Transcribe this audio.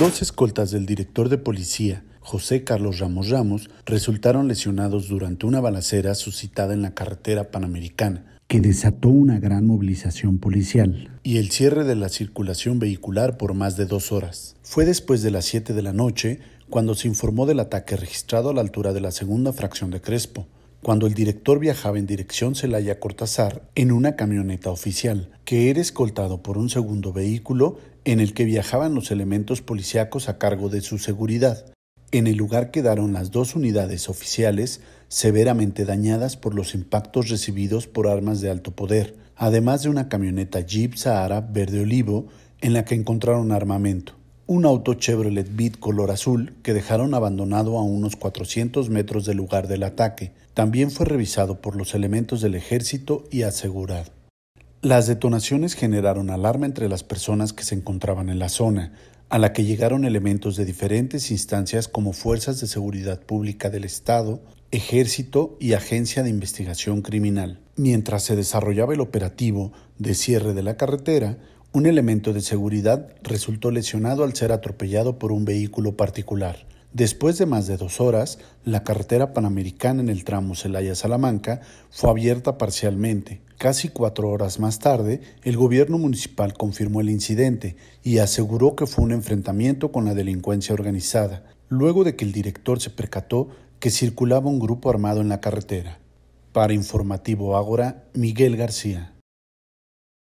Dos escoltas del director de policía, José Carlos Ramos Ramos, resultaron lesionados durante una balacera suscitada en la carretera panamericana, que desató una gran movilización policial. Y el cierre de la circulación vehicular por más de dos horas. Fue después de las 7 de la noche cuando se informó del ataque registrado a la altura de la segunda fracción de Crespo, cuando el director viajaba en dirección Celaya cortazar en una camioneta oficial, que era escoltado por un segundo vehículo en el que viajaban los elementos policíacos a cargo de su seguridad. En el lugar quedaron las dos unidades oficiales severamente dañadas por los impactos recibidos por armas de alto poder, además de una camioneta Jeep Sahara verde olivo en la que encontraron armamento un auto Chevrolet Beat color azul que dejaron abandonado a unos 400 metros del lugar del ataque. También fue revisado por los elementos del ejército y asegurado. Las detonaciones generaron alarma entre las personas que se encontraban en la zona, a la que llegaron elementos de diferentes instancias como Fuerzas de Seguridad Pública del Estado, Ejército y Agencia de Investigación Criminal. Mientras se desarrollaba el operativo de cierre de la carretera, un elemento de seguridad resultó lesionado al ser atropellado por un vehículo particular. Después de más de dos horas, la carretera panamericana en el tramo Celaya-Salamanca fue abierta parcialmente. Casi cuatro horas más tarde, el gobierno municipal confirmó el incidente y aseguró que fue un enfrentamiento con la delincuencia organizada, luego de que el director se percató que circulaba un grupo armado en la carretera. Para Informativo Ágora, Miguel García.